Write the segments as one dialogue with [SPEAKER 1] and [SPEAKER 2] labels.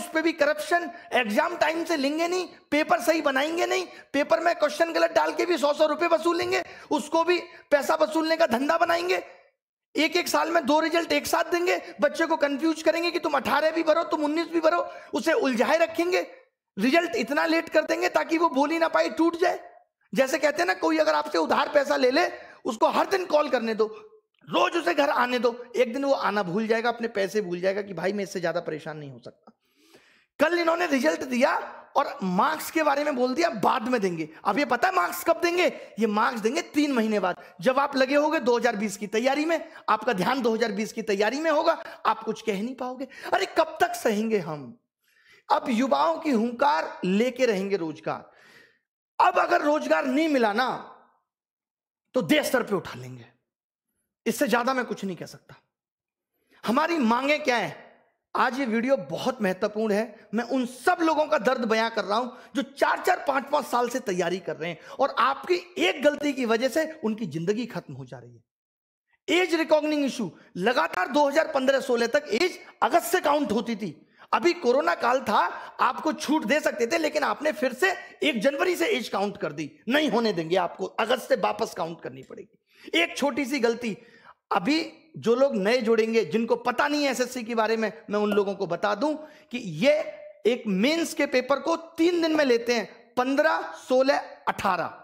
[SPEAKER 1] उस पर भी करप्शन एग्जाम टाइम से लेंगे नहीं पेपर सही बनाएंगे नहीं पेपर में क्वेश्चन गलत डाल के भी सौ सौ रुपए वसूलेंगे उसको भी पैसा वसूलने का धंधा बनाएंगे एक एक साल में दो रिजल्ट एक साथ देंगे बच्चे को कंफ्यूज करेंगे कि तुम अठारह भी भरो तुम उन्नीस भी भरो उसे उलझाए रखेंगे रिजल्ट इतना लेट कर देंगे ताकि वो बोली ना पाए टूट जाए जैसे कहते हैं ना कोई अगर आपसे उधार पैसा ले ले उसको हर दिन कॉल करने दो रोज उसे घर आने दो एक दिन वो आना भूल जाएगा अपने पैसे भूल जाएगा कि भाई मैं इससे ज्यादा परेशान नहीं हो सकता कल इन्होंने रिजल्ट दिया और मार्क्स के बारे में बोल दिया बाद में देंगे अब ये पता है मार्क्स कब देंगे ये मार्क्स देंगे तीन महीने बाद जब आप लगे होंगे 2020 की तैयारी में आपका ध्यान 2020 की तैयारी में होगा आप कुछ कह नहीं पाओगे अरे कब तक सहेंगे हम अब युवाओं की हुंकार लेके रहेंगे रोजगार अब अगर रोजगार नहीं मिला ना तो देश स्तर पर उठा लेंगे इससे ज्यादा मैं कुछ नहीं कह सकता हमारी मांगे क्या है आज ये वीडियो बहुत महत्वपूर्ण है मैं उन सब लोगों का दर्द बयां कर रहा हूं जो चार चार पांच पांच साल से तैयारी कर रहे हैं और आपकी एक गलती की वजह से उनकी जिंदगी खत्म हो जा रही है एज रिकॉग्निंग इशू लगातार 2015-16 तक एज अगस्त से काउंट होती थी अभी कोरोना काल था आपको छूट दे सकते थे लेकिन आपने फिर से एक जनवरी से एज काउंट कर दी नहीं होने देंगे आपको अगस्त से वापस काउंट करनी पड़ेगी एक छोटी सी गलती अभी जो लोग नए जुड़ेंगे जिनको पता नहीं है एसएससी के बारे में मैं उन लोगों को बता दूं कि ये एक मेंस के पेपर को तीन दिन में लेते हैं पंद्रह सोलह अठारह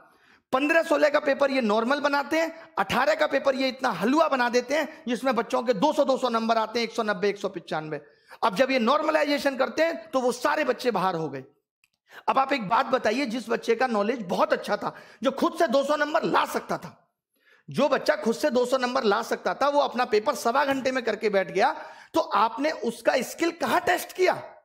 [SPEAKER 1] पंद्रह सोलह का पेपर ये नॉर्मल बनाते हैं अठारह का पेपर ये इतना हलवा बना देते हैं जिसमें बच्चों के दो सौ नंबर आते हैं एक सौ पिचानवे अब जब ये नॉर्मलाइजेशन करते हैं तो वो सारे बच्चे बाहर हो गए अब आप एक बात बताइए जिस बच्चे का नॉलेज बहुत अच्छा था जो खुद से 200 नंबर ला सकता था जो बच्चा खुद से 200 नंबर ला सकता था वो अपना पेपर सवा घंटे में करके बैठ गया तो आपने उसका स्किल कहां टेस्ट किया